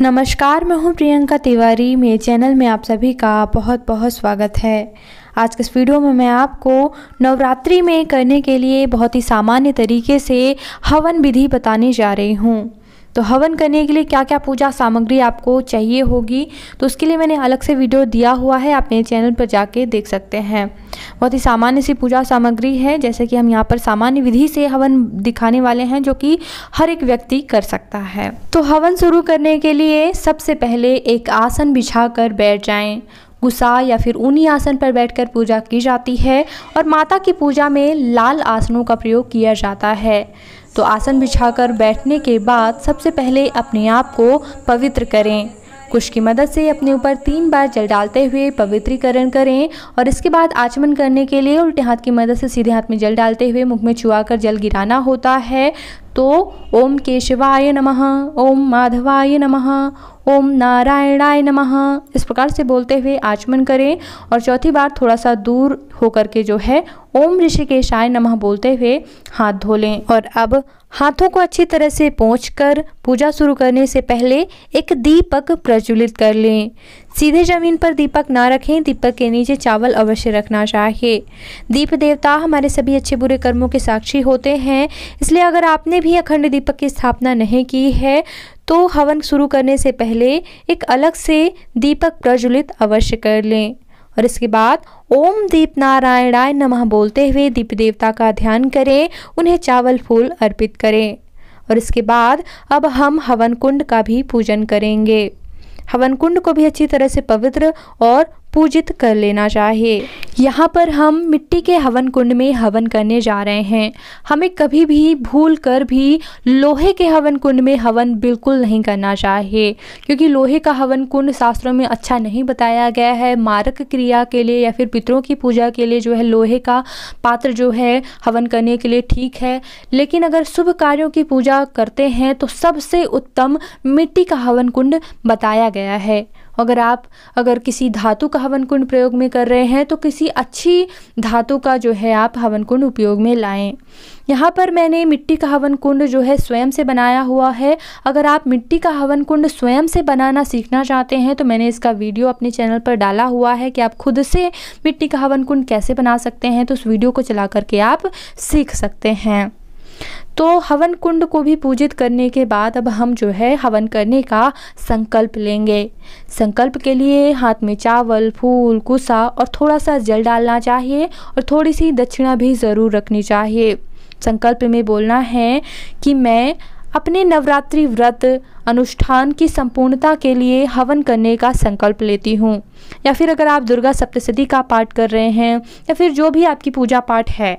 नमस्कार मैं हूं प्रियंका तिवारी मेरे चैनल में आप सभी का बहुत बहुत स्वागत है आज के इस वीडियो में मैं आपको नवरात्रि में करने के लिए बहुत ही सामान्य तरीके से हवन विधि बताने जा रही हूं तो हवन करने के लिए क्या क्या पूजा सामग्री आपको चाहिए होगी तो उसके लिए मैंने अलग से वीडियो दिया हुआ है आप मेरे चैनल पर जाके देख सकते हैं बहुत ही सामान्य सी पूजा सामग्री है जैसे कि हम यहाँ पर सामान्य विधि से हवन दिखाने वाले हैं जो कि हर एक व्यक्ति कर सकता है तो हवन शुरू करने के लिए सबसे पहले एक आसन बिछा कर बैठ जाए गुस्सा या फिर ऊनी आसन पर बैठकर पूजा की जाती है और माता की पूजा में लाल आसनों का प्रयोग किया जाता है तो आसन बिछाकर बैठने के बाद सबसे पहले अपने आप को पवित्र करें कुश की मदद से अपने ऊपर तीन बार जल डालते हुए पवित्रीकरण करें और इसके बाद आचमन करने के लिए उल्टे हाथ की मदद से सीधे हाथ में जल डालते हुए मुख में छुआ कर जल गिराना होता है तो ओम केशवाय नमः ओम माधवाय नमः ओम नारायणाय नमः इस प्रकार से बोलते हुए आचमन करें और चौथी बार थोड़ा सा दूर होकर के जो है ओम ऋषिकेशाय नमः बोलते हुए हाथ धो लें और अब हाथों को अच्छी तरह से पहुँच पूजा शुरू करने से पहले एक दीपक प्रज्वलित कर लें सीधे जमीन पर दीपक ना रखें दीपक के नीचे चावल अवश्य रखना चाहिए दीप देवता हमारे सभी अच्छे बुरे कर्मों के साक्षी होते हैं इसलिए अगर आपने भी अखंड दीपक की स्थापना नहीं की है तो हवन शुरू करने से पहले एक अलग से दीपक प्रज्वलित अवश्य कर लें और इसके बाद ओम दीप नारायणाय नमः बोलते हुए दीप देवता का ध्यान करें उन्हें चावल फूल अर्पित करें और इसके बाद अब हम हवन कुंड का भी पूजन करेंगे हवन कुंड को भी अच्छी तरह से पवित्र और पूजित कर लेना चाहिए यहाँ पर हम मिट्टी के हवन कुंड में हवन करने जा रहे हैं हमें कभी भी भूल कर भी लोहे के हवन कुंड में हवन बिल्कुल नहीं करना चाहिए क्योंकि लोहे का हवन कुंड शास्त्रों में अच्छा नहीं बताया गया है मारक क्रिया के लिए या फिर पितरों की पूजा के लिए जो है लोहे का पात्र जो है हवन करने के लिए ठीक है लेकिन अगर शुभ कार्यों की पूजा करते हैं तो सबसे उत्तम मिट्टी का हवन कुंड बताया गया है अगर आप अगर किसी धातु का हवन कुंड प्रयोग में कर रहे हैं तो किसी अच्छी धातु का जो है आप हवन कुंड उपयोग में लाएं यहाँ पर मैंने मिट्टी का हवन कुंड जो है स्वयं से बनाया हुआ है अगर आप मिट्टी का हवन कुंड स्वयं से बनाना सीखना चाहते हैं तो मैंने इसका वीडियो अपने चैनल पर डाला हुआ है कि आप खुद से मिट्टी का हवन कुंड कैसे बना सकते हैं तो उस वीडियो को चला करके आप सीख सकते हैं तो हवन कुंड को भी पूजित करने के बाद अब हम जो है हवन करने का संकल्प लेंगे संकल्प के लिए हाथ में चावल फूल कुसा और थोड़ा सा जल डालना चाहिए और थोड़ी सी दक्षिणा भी ज़रूर रखनी चाहिए संकल्प में बोलना है कि मैं अपने नवरात्रि व्रत अनुष्ठान की संपूर्णता के लिए हवन करने का संकल्प लेती हूँ या फिर अगर आप दुर्गा सप्तशती का पाठ कर रहे हैं या फिर जो भी आपकी पूजा पाठ है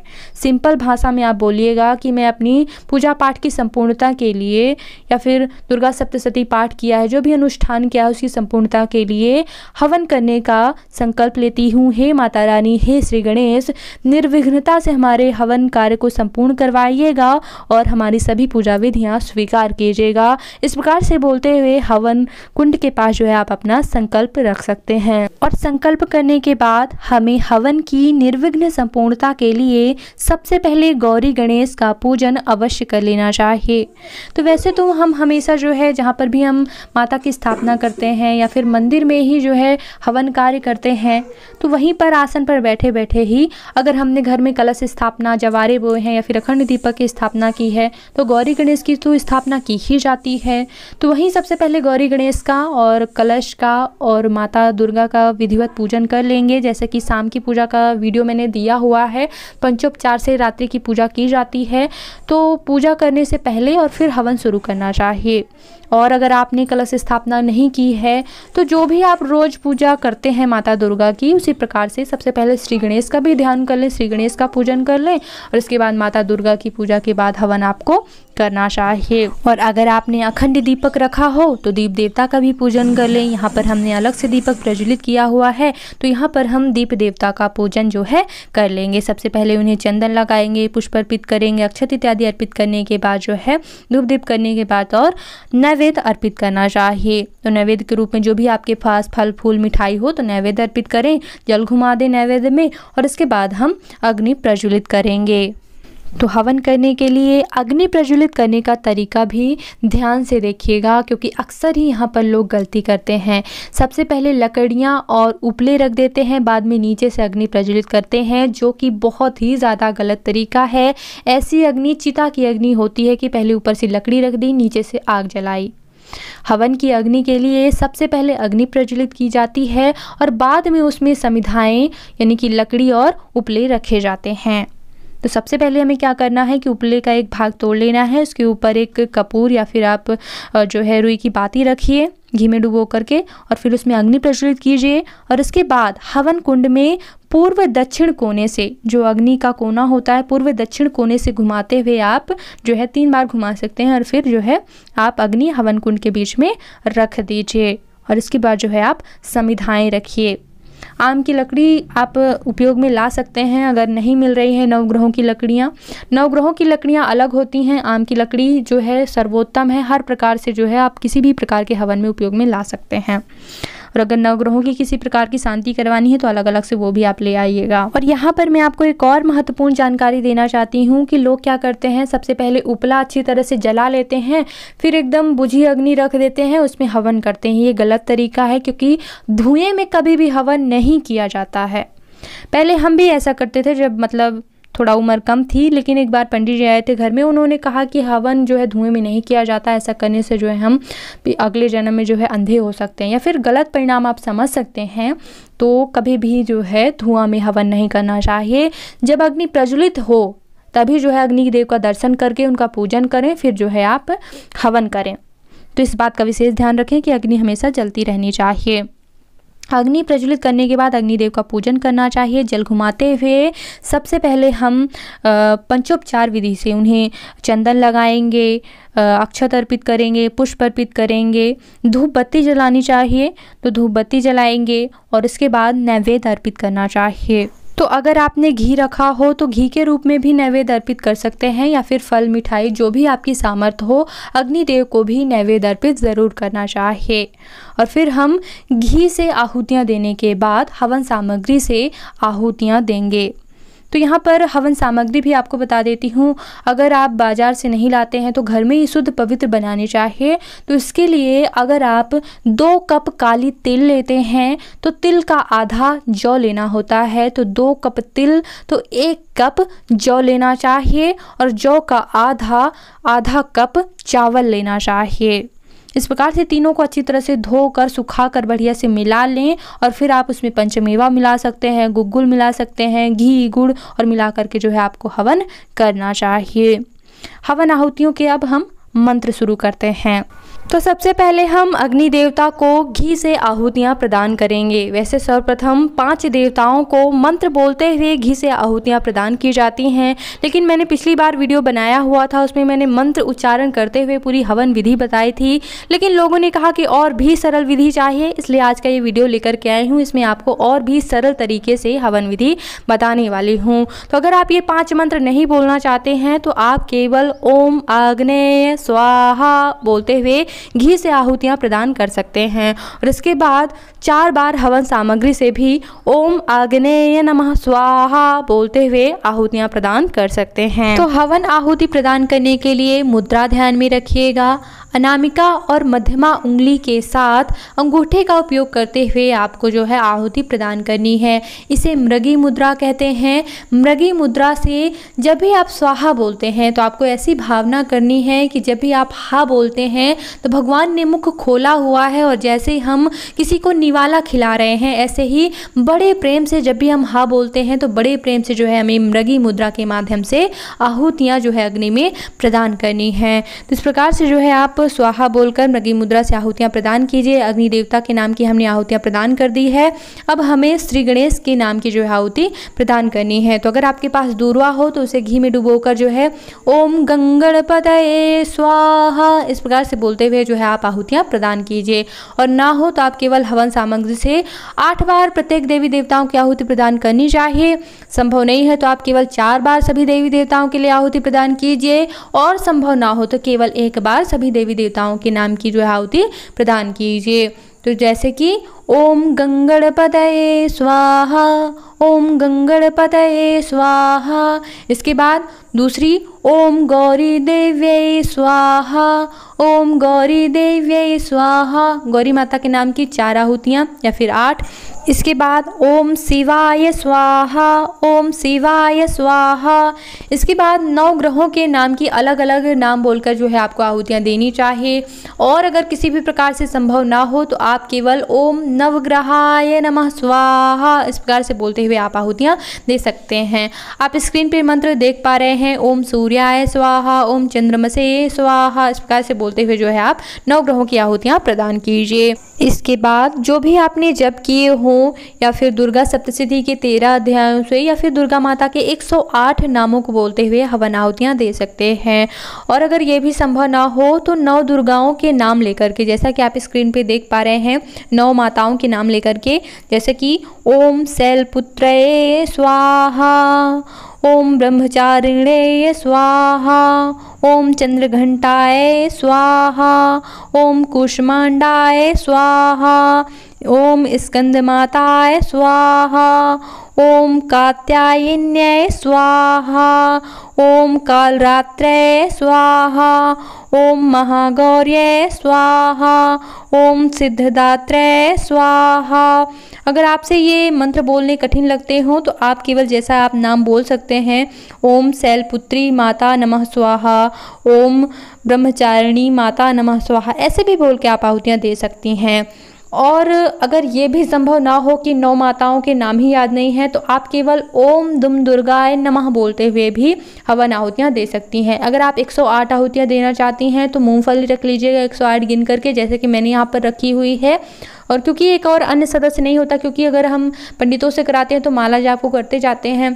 सिंपल भाषा में आप बोलिएगा कि मैं अपनी पूजा पाठ की संपूर्णता के लिए या फिर दुर्गा सप्तशती पाठ किया है जो भी अनुष्ठान किया है उसकी संपूर्णता के लिए हवन करने का संकल्प लेती हूँ हे माता रानी हे श्री गणेश निर्विघ्नता से हमारे हवन कार्य को संपूर्ण करवाइएगा और हमारी सभी पूजा विधियाँ करना स्वीकार कीजिएगा इस प्रकार से बोलते हुए हवन कुंड के पास जो है आप अपना संकल्प रख सकते हैं और संकल्प करने के बाद हमें हवन की निर्विघ्न संपूर्णता के लिए सबसे पहले गौरी गणेश का पूजन अवश्य कर लेना चाहिए तो वैसे तो हम हमेशा जो है जहाँ पर भी हम माता की स्थापना करते हैं या फिर मंदिर में ही जो है हवन कार्य करते हैं तो वहीं पर आसन पर बैठे बैठे ही अगर हमने घर में कलश स्थापना जवारे बोए हैं या फिर अखंड दीपक की स्थापना की है तो गौरी गणेश की तो तो स्थापना की ही जाती है तो वहीं सबसे पहले गौरी गणेश का और कलश का और माता दुर्गा का विधिवत पूजन कर लेंगे जैसे कि शाम की पूजा का वीडियो मैंने दिया हुआ है पंचोपचार से रात्रि की पूजा की जाती है तो पूजा करने से पहले और फिर हवन शुरू करना चाहिए और अगर आपने कलश स्थापना नहीं की है तो जो भी आप रोज़ पूजा करते हैं माता दुर्गा की उसी प्रकार से सबसे पहले श्री गणेश का भी ध्यान कर लें श्री गणेश का पूजन कर लें और इसके बाद माता दुर्गा की पूजा के बाद हवन आपको करना चाहिए और अगर आपने अखंड दीपक रखा हो तो दीप देवता का भी पूजन कर लें यहाँ पर हमने अलग से दीपक प्रज्वलित किया हुआ है तो यहाँ पर हम दीप देवता का पूजन जो है कर लेंगे सबसे पहले उन्हें चंदन लगाएंगे पुष्प अर्पित करेंगे अक्षत इत्यादि अर्पित करने के बाद जो है धूप दीप करने के बाद और नैवेद्य अर्पित करना चाहिए तो नैवेद्य के रूप में जो भी आपके पास फल फूल मिठाई हो तो नैवेद्य अर्पित करें जल घुमा दें नैवेद्य में और इसके बाद हम अग्नि प्रज्वलित करेंगे तो हवन करने के लिए अग्नि प्रज्वलित करने का तरीका भी ध्यान से देखिएगा क्योंकि अक्सर ही यहाँ पर लोग गलती करते हैं सबसे पहले लकड़ियाँ और उपले रख देते हैं बाद में नीचे से अग्नि प्रज्वलित करते हैं जो कि बहुत ही ज़्यादा गलत तरीका है ऐसी अग्नि चिता की अग्नि होती है कि पहले ऊपर से लकड़ी रख दी नीचे से आग जलाई हवन की अग्नि के लिए सबसे पहले अग्नि प्रज्वलित की जाती है और बाद में उसमें समिधाएँ यानी कि लकड़ी और उपले रखे जाते हैं तो सबसे पहले हमें क्या करना है कि उपले का एक भाग तोड़ लेना है उसके ऊपर एक कपूर या फिर आप जो है रुई की बाती रखिए घी में डुबो करके और फिर उसमें अग्नि प्रज्वलित कीजिए और इसके बाद हवन कुंड में पूर्व दक्षिण कोने से जो अग्नि का कोना होता है पूर्व दक्षिण कोने से घुमाते हुए आप जो है तीन बार घुमा सकते हैं और फिर जो है आप अग्नि हवन कुंड के बीच में रख दीजिए और इसके बाद जो है आप समिधाएँ रखिए आम की लकड़ी आप उपयोग में ला सकते हैं अगर नहीं मिल रही है नवग्रहों की लकड़ियाँ नवग्रहों की लकड़ियाँ अलग होती हैं आम की लकड़ी जो है सर्वोत्तम है हर प्रकार से जो है आप किसी भी प्रकार के हवन में उपयोग में ला सकते हैं और अगर नवग्रहों की किसी प्रकार की शांति करवानी है तो अलग अलग से वो भी आप ले आइएगा और यहाँ पर मैं आपको एक और महत्वपूर्ण जानकारी देना चाहती हूँ कि लोग क्या करते हैं सबसे पहले उपला अच्छी तरह से जला लेते हैं फिर एकदम बुझी अग्नि रख देते हैं उसमें हवन करते हैं ये गलत तरीका है क्योंकि धुएं में कभी भी हवन नहीं किया जाता है पहले हम भी ऐसा करते थे जब मतलब थोड़ा उम्र कम थी लेकिन एक बार पंडित जी आए थे घर में उन्होंने कहा कि हवन जो है धुएं में नहीं किया जाता ऐसा करने से जो है हम अगले जन्म में जो है अंधे हो सकते हैं या फिर गलत परिणाम आप समझ सकते हैं तो कभी भी जो है धुआं में हवन नहीं करना चाहिए जब अग्नि प्रज्वलित हो तभी जो है अग्निदेव का दर्शन करके उनका पूजन करें फिर जो है आप हवन करें तो इस बात का विशेष ध्यान रखें कि अग्नि हमेशा जलती रहनी चाहिए अग्नि प्रज्वलित करने के बाद अग्निदेव का पूजन करना चाहिए जल घुमाते हुए सबसे पहले हम पंचोपचार विधि से उन्हें चंदन लगाएंगे अक्षत अर्पित करेंगे पुष्प अर्पित करेंगे धूप बत्ती जलानी चाहिए तो धूप बत्ती जलाएंगे और इसके बाद नैवेद्य अर्पित करना चाहिए तो अगर आपने घी रखा हो तो घी के रूप में भी नैवेद्य अर्पित कर सकते हैं या फिर फल मिठाई जो भी आपकी सामर्थ्य हो अग्निदेव को भी नैवेद्य अर्पित ज़रूर करना चाहिए और फिर हम घी से आहुतियाँ देने के बाद हवन सामग्री से आहुतियाँ देंगे तो यहाँ पर हवन सामग्री भी आपको बता देती हूँ अगर आप बाज़ार से नहीं लाते हैं तो घर में ही शुद्ध पवित्र बनाने चाहिए तो इसके लिए अगर आप दो कप काली तिल लेते हैं तो तिल का आधा जौ लेना होता है तो दो कप तिल तो एक कप जौ लेना चाहिए और जौ का आधा आधा कप चावल लेना चाहिए इस प्रकार से तीनों को अच्छी तरह से धोकर सुखाकर बढ़िया से मिला लें और फिर आप उसमें पंचमेवा मिला सकते हैं गुगुल मिला सकते हैं घी गुड़ और मिला करके जो है आपको हवन करना चाहिए हवन आहुतियों के अब हम मंत्र शुरू करते हैं तो सबसे पहले हम अग्नि देवता को घी से आहुतियाँ प्रदान करेंगे वैसे सर्वप्रथम पांच देवताओं को मंत्र बोलते हुए घी से आहुतियाँ प्रदान की जाती हैं लेकिन मैंने पिछली बार वीडियो बनाया हुआ था उसमें मैंने मंत्र उच्चारण करते हुए पूरी हवन विधि बताई थी लेकिन लोगों ने कहा कि और भी सरल विधि चाहिए इसलिए आज का ये वीडियो लेकर के आई हूँ इसमें आपको और भी सरल तरीके से हवन विधि बताने वाली हूँ तो अगर आप ये पाँच मंत्र नहीं बोलना चाहते हैं तो आप केवल ओम आग्नेय स्वाहा बोलते हुए घी से आहुतियाँ प्रदान कर सकते हैं और इसके बाद चार बार हवन सामग्री से भी ओम आग्नेय नमः स्वाहा बोलते हुए आहुतियाँ प्रदान कर सकते हैं तो हवन आहुति प्रदान करने के लिए मुद्रा ध्यान में रखिएगा अनामिका और मध्यमा उंगली के साथ अंगूठे का उपयोग करते हुए आपको जो है आहुति प्रदान करनी है इसे मृगी मुद्रा कहते हैं मृगी मुद्रा से जब भी आप स्वाहा बोलते हैं तो आपको ऐसी भावना करनी है कि जब भी आप हा बोलते हैं तो भगवान ने मुख खोला हुआ है और जैसे हम किसी को निवाला खिला रहे हैं ऐसे ही बड़े प्रेम से जब भी हम हा बोलते हैं तो बड़े प्रेम से जो है हमें मृगी मुद्रा के माध्यम से आहुतियाँ जो है अग्नि में प्रदान करनी है तो इस प्रकार से जो है आप आप स्वाहा बोलकर मृगी मुद्रा से आहुतियाँ प्रदान कीजिए अग्नि देवता के नाम की हमने आहुतियाँ प्रदान कर दी है अब हमें श्री गणेश के नाम की जो है आहुति प्रदान करनी है तो अगर आपके पास दूरवा हो तो उसे घी में डुबो जो है ओम गंगणपतये स्वाहा इस प्रकार से बोलते हुए जो है आप आहुतियाँ प्रदान कीजिए और ना हो तो आप केवल हवन सामग्री से आठ बार प्रत्येक देवी देवताओं की आहुति प्रदान करनी चाहिए संभव नहीं है तो आप केवल चार बार सभी देवी देवताओं के लिए आहुति प्रदान कीजिए और संभव ना हो तो केवल एक बार सभी देवी देवी देवताओं के नाम की जो है आहुति प्रदान कीजिए तो जैसे कि ओम गंगणपतये स्वाहा ओम गंगणपतये स्वाहा इसके बाद दूसरी ओम गौरी देव्य स्वाहा ओम गौरी देव्य स्वाहा गौरी माता के नाम की चार आहुतियाँ या फिर आठ इसके बाद ओम शिवाय स्वाहा ओम शिवाय स्वाहा इसके बाद नौ ग्रहों के नाम की अलग अलग नाम बोलकर जो है आपको आहुतियाँ देनी चाहिए और अगर किसी भी प्रकार से संभव ना हो तो आप केवल ओम नवग्रहाय नमः स्वाहा इस प्रकार से बोलते हुए आप आहुतियाँ दे सकते हैं आप स्क्रीन पर मंत्र देख पा रहे हैं ओम सूर्याय स्वाहा ओम चंद्रमसे स्वाहा इस प्रकार से बोलते हुए जो है आप नौ ग्रहों की आहुतियाँ प्रदान कीजिए इसके बाद जो भी आपने जप किए हों या फिर दुर्गा सप्तशती के तेरह अध्यायों से या फिर दुर्गा माता के 108 नामों को बोलते हुए हवन आहुतियाँ दे सकते हैं और अगर ये भी संभव ना हो तो नौ दुर्गाओं के नाम लेकर के जैसा कि आप स्क्रीन पे देख पा रहे हैं नौ माताओं के नाम लेकर के जैसे कि ओम सेल पुत्र स्वाहा ओम ब्रह्मचारिणे स्वाहा ओम चंद्रघंटाए स्वाहा ओम कुष्मांडाए स्वाहा ओम स्कंदमाताय स्वाहा ओम कात्यायन्य स्वाहा ओम कालरात्र स्वाहा ओम महागौर्य स्वाहा ओम सिद्धदात्र स्वाहा अगर आपसे ये मंत्र बोलने कठिन लगते हो तो आप केवल जैसा आप नाम बोल सकते हैं ओम शैलपुत्री माता नमः स्वाहा ओम ब्रह्मचारिणी माता नमः स्वाहा ऐसे भी बोल के आप आहुतियाँ दे सकती हैं और अगर ये भी संभव ना हो कि नौ माताओं के नाम ही याद नहीं हैं तो आप केवल ओम दुम दुर्गाय नमः बोलते हुए भी हवन आहुतियाँ दे सकती हैं अगर आप 108 आहुतियाँ देना चाहती हैं तो मूंगफली रख लीजिएगा 108 गिन करके जैसे कि मैंने यहाँ पर रखी हुई है और क्योंकि एक और अन्य सदस्य नहीं होता क्योंकि अगर हम पंडितों से कराते हैं तो माला जाप को करते जाते हैं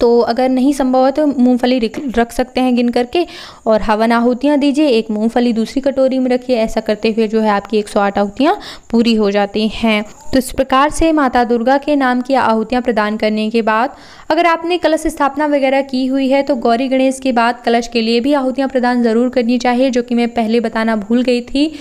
तो अगर नहीं संभव है तो मूंगफली रख सकते हैं गिन करके और हवन आहुतियाँ दीजिए एक मूंगफली दूसरी कटोरी में रखिए ऐसा करते हुए जो है आपकी एक सौ आठ आहुतियाँ पूरी हो जाती हैं तो इस प्रकार से माता दुर्गा के नाम की आहुतियाँ प्रदान करने के बाद अगर आपने कलश स्थापना वगैरह की हुई है तो गौरी गणेश के बाद कलश के लिए भी आहुतियाँ प्रदान ज़रूर करनी चाहिए जो कि मैं पहले बताना भूल गई थी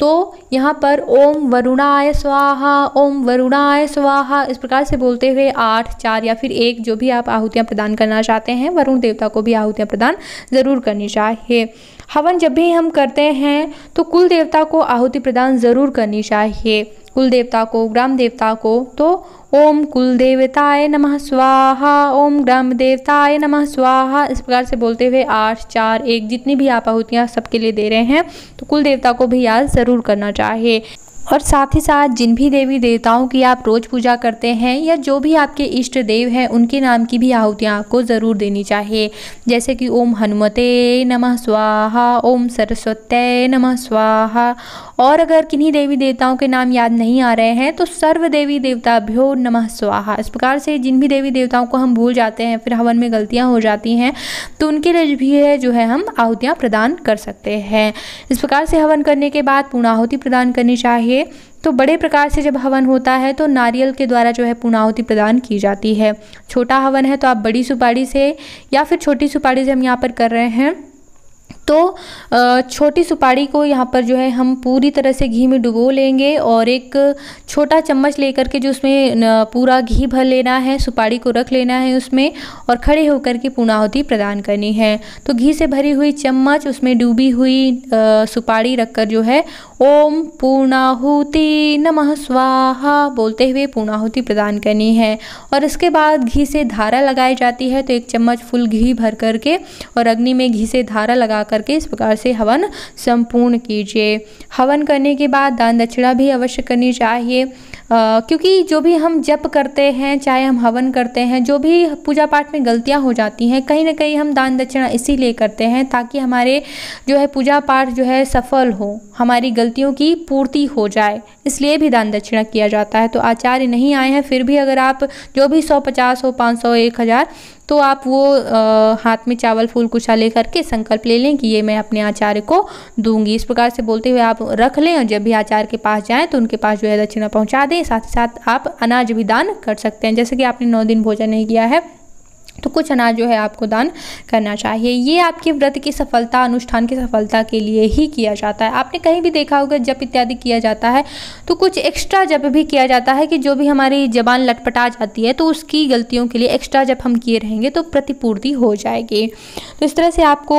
तो यहाँ पर ओम वरुणाय स्वाहा ओम वरुणाय स्वाहा इस प्रकार से बोलते हुए आठ चार या फिर एक जो भी आप आहुतियाँ प्रदान करना चाहते हैं वरुण देवता को भी आहुतियाँ प्रदान ज़रूर करनी चाहिए हवन जब भी हम करते हैं तो कुल देवता को आहुति प्रदान ज़रूर करनी चाहिए कुल देवता को ग्राम देवता को तो ओम कुल देवताय नमः स्वाहा ओम ग्राम देवताय नमः स्वाहा इस प्रकार से बोलते हुए आठ चार एक जितनी भी आप आहुतियाँ सबके लिए दे रहे हैं तो कुल देवता को भी याद ज़रूर करना चाहिए और साथ ही साथ जिन भी देवी देवताओं की आप रोज़ पूजा करते हैं या जो भी आपके इष्ट देव हैं उनके नाम की भी आहुतियाँ आपको ज़रूर देनी चाहिए जैसे कि ओम हनुमते नमः स्वाहा ओम सरस्वत नमः स्वाहा और अगर किन्हीं देवी देवताओं के नाम याद नहीं आ रहे हैं तो सर्व देवी देवताभ्यो नम स्वाहा इस प्रकार से जिन भी देवी देवताओं को हम भूल जाते हैं फिर हवन में गलतियाँ हो जाती हैं तो उनके लिए भी है जो है हम आहुतियाँ प्रदान कर सकते हैं इस प्रकार से हवन करने के बाद पूर्णाहुति प्रदान करनी चाहिए तो बड़े प्रकार से जब हवन होता है तो नारियल के द्वारा जो है पूर्णाहुति प्रदान की जाती है छोटा हवन है तो आप बड़ी सुपारी से या फिर छोटी सुपारी से हम यहाँ पर कर रहे हैं तो छोटी सुपारी को यहाँ पर जो है हम पूरी तरह से घी में डुबो लेंगे और एक छोटा चम्मच लेकर के जो उसमें पूरा घी भर लेना है सुपारी को रख लेना है उसमें और खड़े होकर के पूर्णाहुति प्रदान करनी है तो घी से भरी हुई चम्मच उसमें डूबी हुई सुपारी रखकर जो है ओम पूर्णाहुति नमः स्वाहा बोलते हुए पूर्णाहुति प्रदान करनी है और इसके बाद घी से धारा लगाई जाती है तो एक चम्मच फुल घी भर करके और अग्नि में घी से धारा लगा कर करके इस प्रकार से हवन संपूर्ण कीजिए हवन करने के बाद दान दक्षिणा भी अवश्य करनी चाहिए आ, क्योंकि जो भी हम जप करते हैं चाहे हम हवन करते हैं जो भी पूजा पाठ में गलतियां हो जाती हैं कहीं ना कहीं हम दान दक्षिणा इसीलिए करते हैं ताकि हमारे जो है पूजा पाठ जो है सफल हो हमारी गलतियों की पूर्ति हो जाए इसलिए भी दान दक्षिणा किया जाता है तो आचार्य नहीं आए हैं फिर भी अगर आप जो भी सौ पचास हो पाँच सौ एक हज़ार तो आप वो आ, हाथ में चावल फूल कुशा ले करके संकल्प ले लें कि ये मैं अपने आचार्य को दूंगी इस प्रकार से बोलते हुए आप रख लें और जब भी आचार्य के पास जाएँ तो उनके पास जो है दक्षिणा पहुँचा दें साथ ही साथ आप अनाज भी दान कर सकते हैं जैसे कि आपने नौ दिन भोजन नहीं किया है तो कुछ अनाज जो है आपको दान करना चाहिए ये आपके व्रत की सफलता अनुष्ठान की सफलता के लिए ही किया जाता है आपने कहीं भी देखा होगा जब इत्यादि किया जाता है तो कुछ एक्स्ट्रा जब भी किया जाता है कि जो भी हमारी जबान लटपटा जाती है तो उसकी गलतियों के लिए एक्स्ट्रा जब हम किए रहेंगे तो प्रतिपूर्ति हो जाएगी तो इस तरह से आपको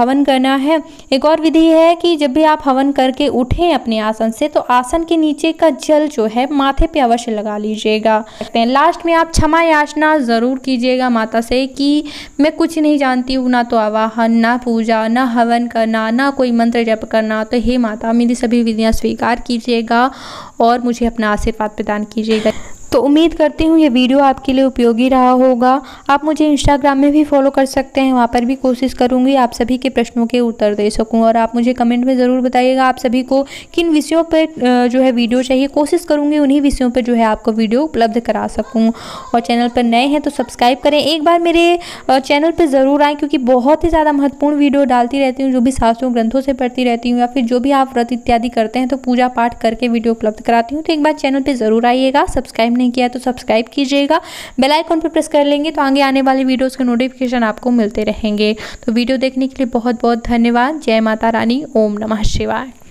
हवन करना है एक और विधि है कि जब भी आप हवन करके उठें अपने आसन से तो आसन के नीचे का जल जो है माथे पर अवश्य लगा लीजिएगा लास्ट में आप क्षमा याचना ज़रूर कीजिएगा माता से कि मैं कुछ नहीं जानती हूँ ना तो आवाहन ना पूजा ना हवन करना ना कोई मंत्र जप करना तो हे माता मेरी सभी विधियाँ स्वीकार कीजिएगा और मुझे अपना आशीर्वाद प्रदान कीजिएगा तो उम्मीद करती हूँ ये वीडियो आपके लिए उपयोगी रहा होगा आप मुझे इंस्टाग्राम में भी फॉलो कर सकते हैं वहाँ पर भी कोशिश करूँगी आप सभी के प्रश्नों के उत्तर दे सकूँ और आप मुझे कमेंट में ज़रूर बताइएगा आप सभी को किन विषयों पर जो है वीडियो चाहिए कोशिश करूँगी उन्हीं विषयों पर जो है आपको वीडियो उपलब्ध करा सकूँ और चैनल पर नए हैं तो सब्सक्राइब करें एक बार मेरे चैनल पर ज़रूर आएँ क्योंकि बहुत ही ज़्यादा महत्वपूर्ण वीडियो डालती रहती हूँ जो भी शास्त्रों ग्रंथों से पढ़ती रहती हूँ या फिर जो भी आप व्रत इत्यादि करते हैं तो पूजा पाठ करके वीडियो उपलब्ध कराती हूँ तो एक बार चैनल पर ज़रूर आइएगा सब्सक्राइब नहीं किया तो सब्सक्राइब कीजिएगा बेल आइकॉन पर प्रेस कर लेंगे तो आगे आने वाले वीडियोज़ के नोटिफिकेशन आपको मिलते रहेंगे तो वीडियो देखने के लिए बहुत बहुत धन्यवाद जय माता रानी ओम नमः शिवाय